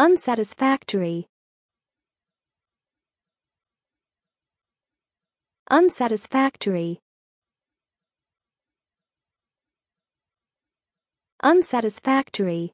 Unsatisfactory. Unsatisfactory. Unsatisfactory.